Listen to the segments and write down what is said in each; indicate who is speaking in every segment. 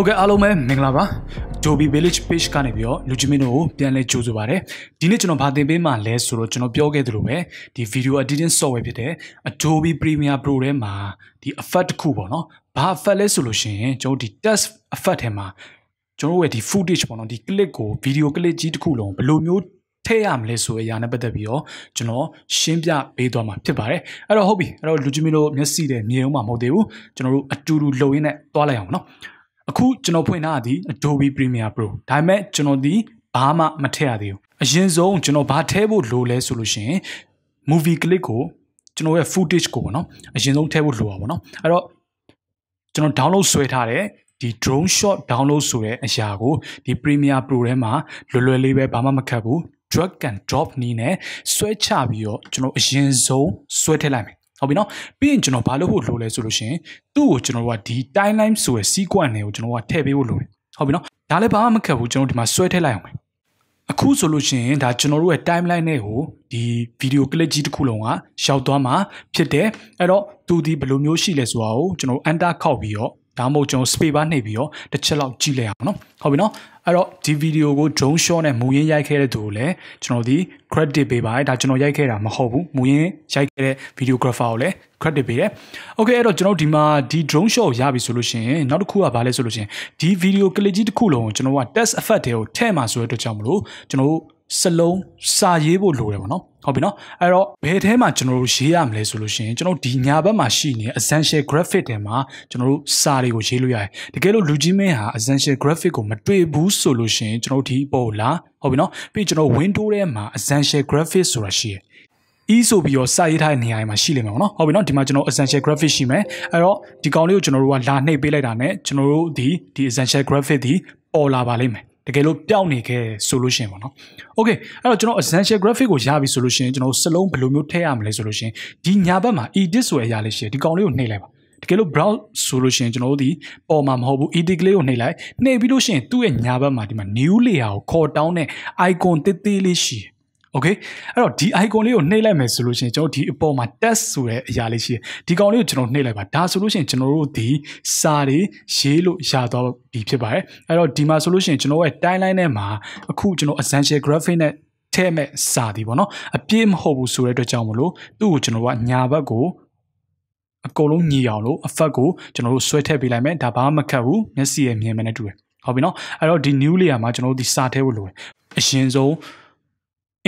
Speaker 1: ဟုတ်ကဲ့အားလုံးပဲမင်္ဂလာပါ Joby Village page ကနေပြီးတော့လူကြီးမင်းတို့ကိုပြန်လဲကြိုဆိုပါရစေဒီနေ့ကျွန်တော်ဗာတင်ပေးမှလဲဆိုတော့ကျွန်တော်ပြောခဲ့သလိုပဲဒီ video editing software ဖြစ်တဲ့ Adobe Premiere Pro ထဲမှာဒီ effect တစ်ခုပေါ့နော်ဘာ effect လဲဆိုလို့ရှိရင်ကျွန်တော်ဒီ test effect ထဲမှာကျွန်တော်ရဲ့ဒီ footage ပေါ့နော်ဒီ clip ကို video clip ကြီးတစ်ခုလုံးဘယ်လိုမျိုးထည့်ရမလဲဆိုတဲ့အရာနဲ့ပတ်သက်ပြီးတော့ကျွန်တော်ရှင်းပြပေးသွားမှာဖြစ်ပါတယ်အဲ့တော့ဟုတ်ပြီအဲ့တော့လူကြီးမင်းတို့မျက်စိနဲ့မြင်အောင်မှာမဟုတ်သေးဘူးကျွန်တော်တို့အတူတူလုပ်ရင်းနဲ့တွားလိုက်အောင်နော်အခုကျွန်တော်ဖွင့်ထားသည် Adobe Premiere Pro ဒါပေမဲ့ကျွန်တော်ဒီဘာမှမထည့်ရသေးဘူးအရင်ဆုံးကျွန်တော်ဘာထည့်ဖို့လိုလဲဆိုလို့ရှိရင် movie clip ကိုကျွန်တော်ရဲ့ footage ကိုပေါ့နော်အရင်ဆုံးထည့်ဖို့လိုပါပေါ့နော်အဲ့တော့ကျွန်တော် download ဆွဲထားတဲ့ဒီ drone shot download ဆိုတဲ့အရာကိုဒီ Premiere Pro ထဲမှာလွယ်လွယ်လေးပဲဘာမှမခက်ဘူး drag and drop နည်းနဲ့ဆွဲချပြီးတော့ကျွန်တော်အရင်ဆုံးဆွဲထည့်လိုက်မယ်ဟုတ်ပြီနော်ပြီးရင်ကျွန်တော်ဘာလုပ်ဖို့လိုလဲဆိုလို့ရှင်သူ့ကိုကျွန်တော်ကဒီ timeline ဆိုရယ် sequence တွေကိုကျွန်တော်ကထည့်ပေးဖို့လိုတယ်ဟုတ်ပြီနော်ဒါလည်းဘာမှမခက်ဘူးကျွန်တော်ဒီမှာဆွဲထည့်လိုက်အောင်အခုဆိုလို့ရှင်ဒါကျွန်တော်တို့ရဲ့ timeline တွေကိုဒီ video clip ကြီးတစ်ခုလုံးကရောက်သွားမှာဖြစ်တယ်အဲ့တော့သူဒီဘယ်လိုမျိုးရှိလဲဆိုတာကိုကျွန်တော် enter ခောက်ပြီးတော့ဒါမှမဟုတ်ကျွန်တော် space bar နှိပ်ပြီးတော့တစ်ချက်လောက်ကြည့်လိုက်အောင်နော်ဟုတ်ပြီနော်အဲ့တော့ဒီဗီဒီယိုကို drone shot နဲ့မူရင်းရိုက်ခဲ့တဲ့သူကိုလည်းကျွန်တော်ဒီ credit ပေးပါတယ်ဒါကျွန်တော်ရိုက်ခဲ့တာမဟုတ်ဘူးမူရင်းရိုက်ခဲ့တဲ့ videographer ကိုလည်း credit ပေးတယ် okay အဲ့တော့ကျွန်တော်ဒီမှာဒီ drone shot ကိုရပြီဆိုလို့ရှိရင်နောက်တစ်ခုကဘာလဲဆိုလို့ရှိရင်ဒီ video clip ကြီးတစ်ခုလုံးကိုကျွန်တော်က test effect တွေကိုထည့်မှာဆိုတဲ့အတွက်ကြောင့်မလို့ကျွန်တော်စလုံးစာရေးဖို့လိုတယ်ပေါ့နော်ဟုတ်ပြီနော်အဲ့တော့ဘယ်ထဲမှာကျွန်တော်တို့ရေးရမလဲဆိုလို့ရှိရင်ကျွန်တော်ဒီညာဘက်မှာရှိနေတဲ့ essential graphic တွေမှာကျွန်တော်တို့စာတွေကိုရေးလို့ရတယ်တကယ်လို့လူကြီးမင်းဟာ essential graphic ကိုမတွေ့ဘူးဆိုလို့ရှိရင်ကျွန်တော်ဒီပေါ်လာဟုတ်ပြီနော်ပြီးကျွန်တော် window ထဲမှာ essential graphic ဆိုတာရှိတယ်အီးဆိုပြီးတော့စာရေးထားတဲ့နေရာမှာရှိလိမ့်မယ်ပေါ့နော်ဟုတ်ပြီနော်ဒီမှာကျွန်တော် essential graphic ရှိမယ်အဲ့တော့ဒီကောင်လေးကိုကျွန်တော်တို့ကလာနှိပ်ပေးလိုက်တာနဲ့ကျွန်တော်တို့ဒီဒီ essential graphic ဒီပေါ်လာပါလိမ့်မယ်တကယ်လို့ပျောက်နေခဲ့ဆိုလို့ရှင်ပေါ့နော်။ Okay အဲ့တော့ကျွန်တော် essential graphic ကိုရပြီဆိုလို့ရှင်ကျွန်တော်စလုံးဘယ်လိုမျိုးထည့်ရမလဲဆိုလို့ရှင်ဒီညာဘက်မှာ edit ဆိုတဲ့အရာလေးရှိတယ်ဒီကောင်လေးကိုနှိပ်လိုက်ပါတကယ်လို့ browse ဆိုလို့ရှိရင်ကျွန်တော်တို့ဒီပေါ်မှာမဟုတ်ဘူး edit ကလေးကိုနှိပ်လိုက်နှိပ်ပြီးလို့ရှိရင်သူ့ရဲ့ညာဘက်မှာဒီမှာ new layer ကိုခေါ်တောင်းတဲ့ icon တိတိလေးရှိတယ် okay အဲ့တော့ဒီ icon လေးကိုနှိပ်လိုက်မယ်ဆိုလို့ရှိရင်ကျွန်တော်ဒီအပေါ်မှာ test ဆိုတဲ့အရာလေးရှိတယ်ဒီကောင်လေးကိုကျွန်တော်နှိပ်လိုက်ပါဒါဆိုလို့ရှိရင်ကျွန်တော်တို့ဒီစာတွေရေးလို့ရသွားပြီဖြစ်ပါတယ်အဲ့တော့ဒီမှာဆိုလို့ရှိရင်ကျွန်တော်ရဲ့ timeline ထဲမှာအခုကျွန်တော် essential graphic နဲ့ထဲမဲ့စာဒီပေါ့နော် အပြည့်မဟုတ်ဘူးဆိုတဲ့အတွက်ကြောင့်မလို့သူ့ကိုကျွန်တော်ကညာဘက်ကိုအကုန်လုံးညီအောင်လို့အဖက်ကိုကျွန်တော်တို့ဆွဲထည့်ပေးလိုက်မယ်ဒါဘာမှမခက်ဘူးမျက်စိရဲ့မြင်မနဲ့တူတယ်ဟုတ်ပြီနော်အဲ့တော့ဒီ new layer မှာကျွန်တော်တို့ဒီစာထည့်ဖို့လိုတယ်အရင်ဆုံး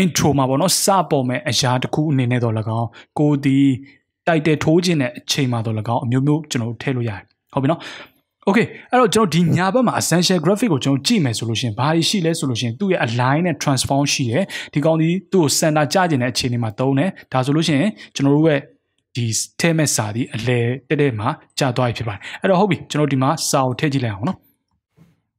Speaker 1: intro မှာပေါ့နော်စပေါ်မဲ့အရာတစ်ခုအနေနဲ့တော့၎င်းကိုဒီတိုက်တဲ့ထိုးခြင်းတဲ့အချိန်မှာတော့၎င်းအမျိုးမျိုးကျွန်တော်ထည့်လို့ရတယ်ဟုတ်ပြီနော် Okay အဲ့တော့ကျွန်တော်ဒီညာဘက်မှာ essential graphic ကိုကျွန်တော်ကြည့်မယ်ဆိုလို့ရှင်ဘာတွေရှိလဲဆိုလို့ရှင်သူ့ရဲ့ align နဲ့ transform ရှိတယ်ဒီကောင်ဒီသူ့ကို center ကျကျင်တဲ့အခြေအနေမှာသုံးတယ်ဒါဆိုလို့ရှင်ကျွန်တော်တို့ရဲ့ဒီထဲမဲ့စာဒီအလဲတက်တက်မှာကျသွားပြီဖြစ်ပါတယ်အဲ့တော့ဟုတ်ပြီကျွန်တော်ဒီမှာစာကိုထည့်ကြည့်လိုက်အောင်နော်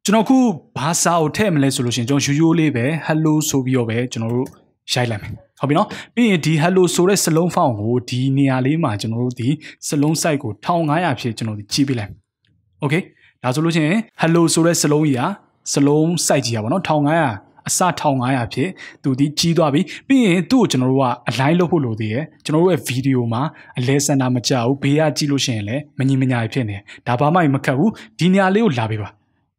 Speaker 1: ကျွန်တော်ခုဘာစာကိုထည့်မလဲဆိုလို့ရှိရင်ကျွန်တော်ရိုးရိုးလေးပဲ hello ဆိုပြီးတော့ပဲကျွန်တော်တို့ရိုက်လိုက်မယ်ဟုတ်ပြီနော်ပြီးရင်ဒီ hello ဆိုတဲ့စလုံးဖောင်ကိုဒီနေရာလေးမှာကျွန်တော်တို့ဒီစလုံး site ကို1500ဖြစ်ကျွန်တော်ဒီကြီးပေးလိုက် okay ဒါဆိုလို့ရှိရင် hello ဆိုတဲ့စလုံးကြီးဟာစလုံး site ကြီးอ่ะဗောနော်1500အစ1500ဖြစ်သူဒီကြီးသွားပြီပြီးရင်သူ့ကိုကျွန်တော်တို့က align လုပ်ဖို့လိုသေးတယ်ကျွန်တော်တို့ရဲ့ video မှာအလဲစန္ဒာမကြဘူးဘေးကကြည့်လို့ရှိရင်လည်းမငြိမညာဖြစ်နေဒါဘာမှမခက်ဘူးဒီနေရာလေးကိုလာပေးပါ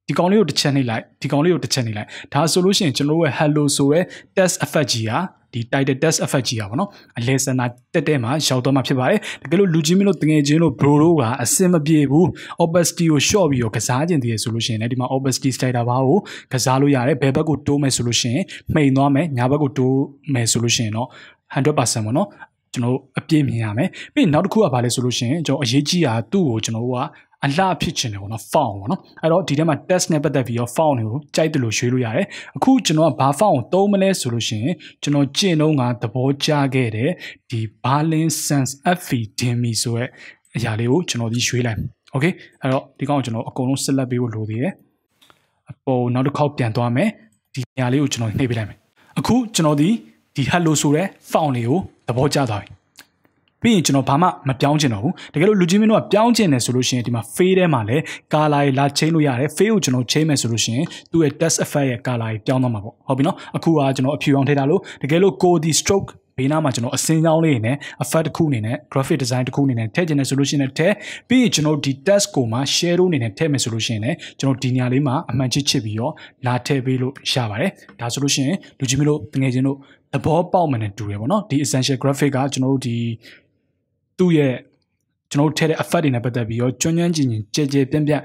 Speaker 1: ဒီကောင်လေးကိုတစ်ချက်နှိပ်လိုက်ဒီကောင်လေးကိုတစ်ချက်နှိပ်လိုက်ဒါဆိုလို့ရှိရင်ကျွန်တော်တို့ရဲ့ hello ဆိုတဲ့ test effect ကြီးဟာဒီ title test effect ကြီးอ่ะဗောနော်အလဲစနာတက်တက်မှာရောက်တော့မှာဖြစ်ပါတယ်တကယ်လို့လူချင်းမလို့တငယ်ချင်းလို့ bro တို့ကအဆင်မပြေဘူး opacity ကို short ပြီးတော့ကစားကျင်တည်းဆိုလို့ရှိရင်လည်းဒီမှာ opacity slider ဘာကိုကစားလို့ရတယ်ဘယ်ဘက်ကိုတိုးမယ်ဆိုလို့ရှိရင်မှိန်သွားမယ်ညာဘက်ကိုတိုးမယ်ဆိုလို့ရှိရင်တော့100%ဗောနော်ကျွန်တော်အပြည့်မြင်ရမယ်ပြီးရင်နောက်တစ်ခုကဘာလဲဆိုလို့ရှိရင်ကျွန်တော်အရေးကြီးတာသူ့ကိုကျွန်တော်ကအလှဖြစ်ခြင်းတယ်ပေါ့နော် font ပေါ့နော်အဲ့တော့ဒီထဲမှာ test နဲ့ပတ်သက်ပြီးတော့ font တွေကိုကြိုက်တယ်လို့ရွေးလို့ရတယ်အခုကျွန်တော်ကဘာ font ကိုသုံးမလဲဆိုလို့ရှိရင်ကျွန်တော်ကျင့်တော့ကသဘောကျခဲ့တယ်ဒီ Berlin Sans FV Dummy ဆိုရက်အရာလေးကိုကျွန်တော်ဒီရွေးလိုက် okay အဲ့တော့ဒီကောင်ကိုကျွန်တော်အကုန်လုံးဆက်လက်ပေးဖို့လိုသေးတယ်အပေါ်နောက်တစ်ခေါက်ပြန်သွားမယ်ဒီနေရာလေးကိုကျွန်တော်နှိပ်ပေးလိုက်မယ်အခုကျွန်တော်ဒီဒီ hello ဆိုတဲ့ font လေးကိုသဘောကျသွားပြီပြီးရင်ကျွန်တော်ဘာမှမပြောင်းချင်တော့ဘူးတကယ်လို့လူချင်းမင်းတို့ကပြောင်းချင်တယ်ဆိုလို့ရှိရင်ဒီမှာ fade ထဲမှာလည်း color ကြီးလာချိန်လို့ရတယ် fade ကိုကျွန်တော်ချိန်မယ်ဆိုလို့ရှိရင်သူ့ရဲ့ test effect ရဲ့ color ကြီးပြောင်းသွားမှာပေါ့ဟုတ်ပြီနော်အခုကကျွန်တော်အဖြူအောင်ထည့်ထားလို့တကယ်လို့ကိုဒီ stroke ဘေးနားမှာကျွန်တော်အစင်းကြောင်းလေးနေ effect တစ်ခုအနေနဲ့ graphic design တစ်ခုအနေနဲ့ထည့်ခြင်းနဲ့ဆိုလို့ရှိရင်ထည့်ပြီးရင်ကျွန်တော်ဒီ test ကိုမှ share လို့အနေနဲ့ထည့်မယ်ဆိုလို့ရှိရင်လည်းကျွန်တော်ဒီနေရာလေးမှာအမှန်ချစ်ချစ်ပြီးတော့လာထည့်ပေးလို့ရပါတယ်ဒါဆိုလို့ရှိရင်လူကြီးမျိုးတို့ငွေချင်းတို့သဘောပေါက်မှန်းတူတယ်ပေါ့နော်ဒီ essential graphic ကကျွန်တော်တို့ဒီသူ့ရဲ့ကျွန်တော်တို့ထဲတဲ့ effect တွေနဲ့ပတ်သက်ပြီးတော့ကျွမ်းကျွမ်းကျင်ကျင်ကြဲကြဲပြန့်ပြန့်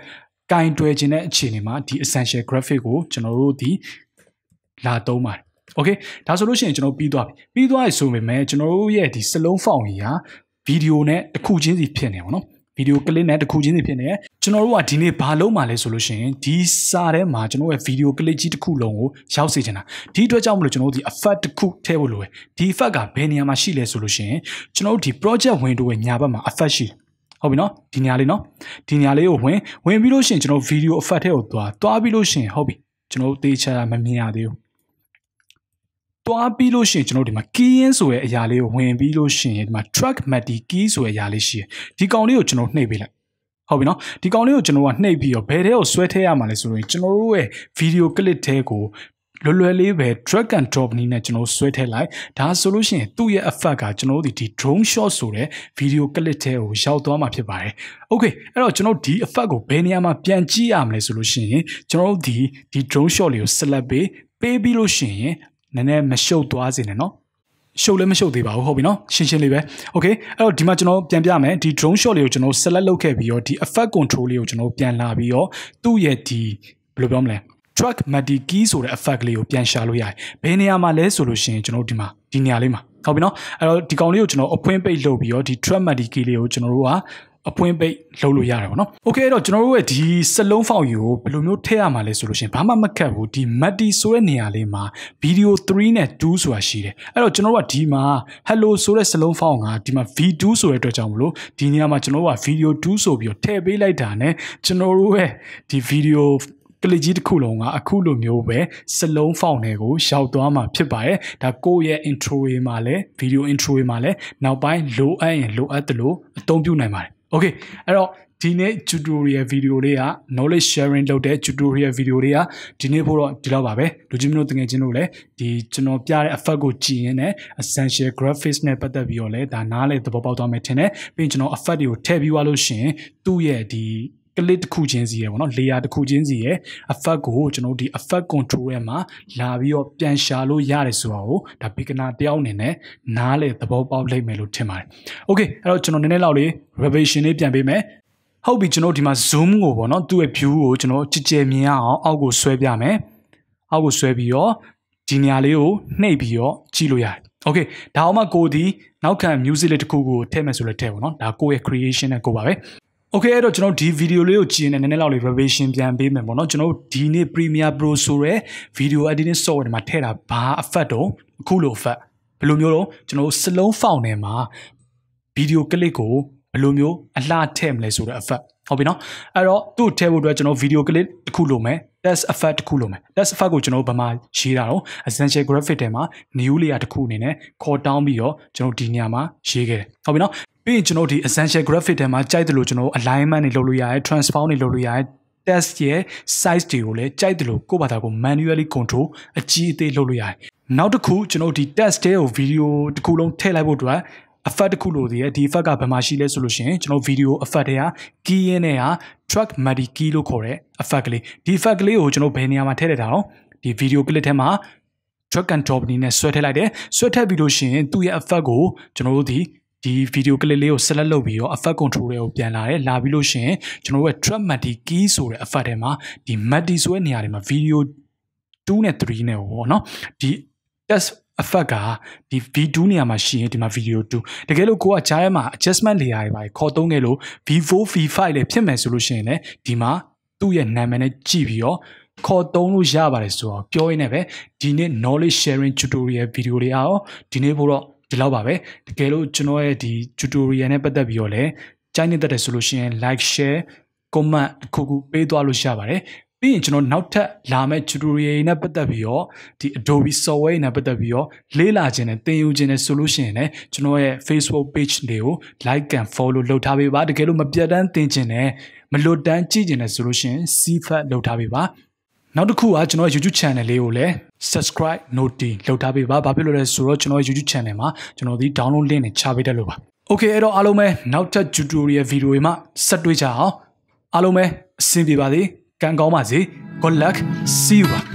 Speaker 1: ကင်တွယ်ခြင်းတဲ့အခြေအနေမှာဒီ essential graphic ကိုကျွန်တော်တို့ဒီလာသုံးပါတယ်။ Okay ဒါဆိုလို့ရှိရင်ကျွန်တော်ပြီးသွားပြီ။ပြီးသွားပြီဆိုပေမဲ့ကျွန်တော်တို့ရဲ့ဒီစလုံးဖောင်ကြီးဟာဗီဒီယိုနဲ့တစ်ခုချင်းစီဖြစ်နေပါတော့။ဗီဒီယိုကလစ်နဲ့တစ်ခုချင်းစီဖြစ်နေကျွန်တော်တို့ကဒီနေ့ဘာလုံးမှာလဲဆိုလို့ရှိရင်ဒီစာထဲမှာကျွန်တော်ရဲ့ video clip ကြီးတစ်ခုလုံးကိုရောက်စေချင်တာဒီအတွက်ကြောင့်မလို့ကျွန်တော်တို့ဒီ effect တစ်ခုထည့်ဖို့လိုတယ်ဒီ effect ကဘယ်နေရာမှာရှိလဲဆိုလို့ရှိရင်ကျွန်တော်တို့ဒီ project window ရဲ့ညာဘက်မှာ effect ရှိဟုတ်ပြီနော်ဒီညာလေးနော်ဒီညာလေးကိုဝင်ဝင်ပြီးလို့ရှိရင်ကျွန်တော် video effect ထဲကိုသွားသွားပြီးလို့ရှိရင်ဟုတ်ပြီကျွန်တော်တို့တေးချာမမြင်ရသေးဘူးွားပြီးလို့ရှိရင်ကျွန်တော်ဒီမှာ key in ဆိုတဲ့အရာလေးကိုဝင်ပြီးလို့ရှိရင်ဒီမှာ track matty key ဆိုတဲ့အရာလေးရှိတယ်ဒီကောင်လေးကိုကျွန်တော်နှိပ်ပေးလိုက်ဟုတ်ပြီနော်ဒီကောင်လေးကိုကျွန်တော်ကနှိပ်ပြီးတော့ဘယ်ထဲကိုဆွဲထည့်ရမှာလဲဆိုရင်ကျွန်တော်တို့ရဲ့ video clip ထဲကိုလွယ်လွယ်လေးပဲ drag and drop နည်းနဲ့ကျွန်တော်ဆွဲထည့်လိုက်ဒါဆိုလို့ရှိရင်သူ့ရဲ့ effect ကကျွန်တော်တို့ဒီ drone shot ဆိုတဲ့ video clip ထဲကိုရောက်သွားမှာဖြစ်ပါတယ် okay အဲ့တော့ကျွန်တော်ဒီ effect ကိုဘယ်နေရာမှာပြန်ကြည့်ရမလဲဆိုလို့ရှိရင်ကျွန်တော်တို့ဒီဒီ drone shot လေးကို select ပေးပေးပြီးလို့ရှိရင်နည်းနည်းမရှုပ်သွားစေနဲ့နော်ရှုပ်လည်းမရှုပ်သေးပါဘူးဟုတ်ပြီနော်ရှင်းရှင်းလေးပဲ okay အဲ့တော့ဒီမှာကျွန်တော်ပြန်ပြမယ်ဒီ drone shot လေးကိုကျွန်တော် select လုပ်ခဲ့ပြီးတော့ဒီ effect control လေးကိုကျွန်တော်ပြန်လာပြီးတော့သူ့ရဲ့ဒီဘယ်လိုပြောမလဲ track magic key ဆိုတဲ့ effect လေးကိုပြန်ရှာလို့ရတယ်ဘယ်နေရာမှာလဲဆိုလို့ရှိရင်ကျွန်တော်ဒီမှာဒီနေရာလေးမှာဟုတ်ပြီနော်အဲ့တော့ဒီကောင်လေးကိုကျွန်တော်အပွင့်ပိတ်လုပ်ပြီးတော့ဒီ track magic key လေးကိုကျွန်တော်တို့ကအပွင့်ပိတ်လုပ်လို့ရတယ်ပေါ့နော်။ Okay အဲ့တော့ကျွန်တော်တို့ရဲ့ဒီစလုံးဖောက်ယူကိုဘယ်လိုမျိုးထည့်ရမှာလဲဆိုလို့ရှိရင်ဘာမှမခက်ဘူးဒီ Matti ဆိုတဲ့နေရာလေးမှာ video 3နဲ့2ဆိုတာရှိတယ်။အဲ့တော့ကျွန်တော်တို့ကဒီမှာ hello ဆိုတဲ့စလုံးဖောက်ကဒီမှာ v2 ဆိုတဲ့အတွက်ကြောင့်မလို့ဒီနေရာမှာကျွန်တော်တို့က video 2ဆိုပြီးတော့ထည့်ပေးလိုက်တာနဲ့ကျွန်တော်တို့ရဲ့ဒီ video ကလစ်ကြီးတစ်ခုလုံးကအခုလိုမျိုးပဲစလုံးဖောင်တွေကိုရောက်သွားမှာဖြစ်ပါတယ်ဒါကိုယ့်ရဲ့ intro တွေမှာလည်း video intro တွေမှာလည်းနောက်ပိုင်းလိုအပ်ရင်လိုအပ်သလိုအသုံးပြုနိုင်ပါတယ် Okay အဲ့တော့ဒီနေ့ tutorial video လေးက knowledge sharing လုပ်တဲ့ tutorial video လေးကဒီနေ့ဖို့တော့ဒီလောက်ပါပဲလူချင်းမျိုးတငယ်ချင်းတို့လည်းဒီကျွန်တော်ပြတဲ့ effect ကိုကြည့်ရင်လည်း essential graphics နဲ့ပတ်သက်ပြီးတော့လည်းဒါနားလေသဘောပေါက်သွားမယ်ထင်တယ်ပြီးရင်ကျွန်တော် effect တွေကိုထည့်ပြီးွားလို့ရှိရင်သူ့ရဲ့ဒီကလစ်တစ်ခုချင်းစီရယ်ပေါ့နော် layer တစ်ခုချင်းစီရယ် effect ကိုကျွန်တော်တို့ဒီ effect control ရဲ့မှာလာပြီးတော့ပြန်ရှာလို့ရတယ်ဆိုတာကိုဒါ beginner တယောက်အနေနဲ့နားလေသဘောပေါက်လိမ့်မယ်လို့ထင်ပါတယ် okay အဲ့တော့ကျွန်တော်နည်းနည်းလောက်လေး revision လေးပြန်ပေးမယ်ဟုတ်ပြီကျွန်တော်ဒီမှာ zoom ကိုပေါ့နော်သူ့ရဲ့ view ကိုကျွန်တော် ကြည်ကြဲမြင်အောင်အောက်ကိုဆွဲပြမယ်အောက်ကိုဆွဲပြီးတော့ဒီနေရာလေးကိုနှိပ်ပြီးတော့ကြည့်လို့ရတယ်โอเคဒါအောင်မှကိုဒီနောက်ခံ music လေးတစ်ခုကိုထည့်မယ်ဆိုလဲထည့်ပါတော့ဒါကိုယ့်ရဲ့ creation နဲ့ကိုပါပဲโอเคအဲ့တော့ကျွန်တော်ဒီဗီဒီယိုလေးကိုကြည့်နေနည်းနည်းလောက်လေး revision ပြန်ပေးမယ်ပေါ့နော်ကျွန်တော်ဒီနေ့ Premiere Pro ဆိုရဲ video editing software တွေမှာထည့်တာဘာ effect တော့အခုလို effect ဘယ်လိုမျိုးတော့ကျွန်တော်စလုံးဖောင်ထဲမှာ video clip ကိုဘယ်လိုမျိုးအလှထည့်မလဲဆိုတဲ့ effect ဟုတ်ပြီနော်အဲ့တော့သူ့ထည့်ဖို့အတွက်ကျွန်တော် video clip တစ်ခုလိုမယ် test effect တစ်ခုလိုမယ် test effect ကိုကျွန်တော်ဗမာရေးတာတော့ essential graphic ထဲမှာ new layer တစ်ခုအနေနဲ့ခေါ်တောင်းပြီးတော့ကျွန်တော်ဒီညမှာရေးခဲ့တယ်ဟုတ်ပြီနော်ပြီးရင်ကျွန်တော်ဒီ essential graphic ထဲမှာကြိုက်တယ်လို့ကျွန်တော် alignment တွေလုပ်လို့ရတယ် transform တွေလုပ်လို့ရတယ် test ရဲ့ size တွေကိုလည်းကြိုက်တယ်လို့ကိုယ့်ဘာသာကို manually control အကြီးအသေးလုပ်လို့ရတယ်နောက်တစ်ခုကျွန်တော်ဒီ test တွေကို video တစ်ခုလုံးထည့်လိုက်ဖို့အတွက် effect တစ်ခုလိုသေးတယ်ဒီ effect ကဘယ်မှာရှိလဲဆိုလို့ရှိရင်ကျွန်တော် video effect တွေက key in နဲ့ဟာ track muddy key လို့ခေါ်တဲ့ effect ကလေးဒီ effect ကလေးကိုကျွန်တော်ဘယ်နေရာမှာထည့်လိုက်တာအောင်ဒီ video clip ထဲမှာ track and drop အနေနဲ့ဆွဲထည့်လိုက်တယ်ဆွဲထည့်ပြီးလို့ရှိရင်သူ့ရဲ့ effect ကိုကျွန်တော်တို့ဒီဒီဗီဒီယိုကလစ်လေးကို select လုပ်ပြီးတော့ effect control တွေကိုပြန်လာတယ်လာပြီးလို့ရှင်ကျွန်တော်တို့ရဲ့ trap matti key ဆိုတဲ့ effect ထဲမှာဒီ matti ဆိုတဲ့နေရာတွေမှာ video 2နဲ့3နဲ့ပေါ့နော်ဒီ test effect ကဒီ V2 နေရာမှာရှိရင်ဒီမှာ video 2တကယ်လို့ကိုကကြားထဲမှာ adjustment layer တွေပါခေါ်သုံးခဲ့လို့ V4 V5 လည်းဖြစ်မယ်ဆိုလို့ရှိရင်လည်းဒီမှာသူ့ရဲ့နာမည်နဲ့ကြည့်ပြီးတော့ခေါ်သုံးလို့ရပါတယ်ဆိုတော့ပြောရင်းနဲ့ပဲဒီနေ့ knowledge sharing tutorial video တွေအားဒီနေ့ပို့တော့ဒီလောက်ပါပဲတကယ်လို့ကျွန်တော်ရဲ့ဒီ tutorial နဲ့ပတ်သက်ပြီးတော့လည်းကြိုက်နေတတ်တယ်ဆိုလို့ရှိရင် like share comment အခုခုပေးသွားလို့ရပါတယ်ပြီးရင်ကျွန်တော်နောက်ထပ်လာမယ့် tutorial နဲ့ပတ်သက်ပြီးတော့ဒီ Adobe software နဲ့ပတ်သက်ပြီးတော့လေ့လာခြင်းနဲ့သင်ယူခြင်းနဲ့ဆိုလို့ရှိရင်လည်းကျွန်တော်ရဲ့ Facebook page တွေကို like and follow လုပ်ထားပေးပါတကယ်လို့မပြတ်တမ်းသင်ခြင်းနဲ့မလွတ်တမ်းကြည့်ခြင်းနဲ့ဆိုလို့ရှိရင် see fat လုပ်ထားပေးပါနောက်တစ်ခုကကျွန်တော် YouTube channel လေးကိုလည်း subscribe notify လောက်ထားပေးပါဘာဖြစ်လို့လဲဆိုတော့ကျွန်တော် YouTube channel မှာကျွန်တော်ဒီ download link နဲ့ချပေးတတ်လို့ပါ Okay အဲ့တော့အားလုံးပဲနောက်ထပ် tutorial video တွေမှာဆက်တွေ့ကြအောင်အားလုံးပဲအဆင်ပြေပါစေကံကောင်းပါစေ good luck see you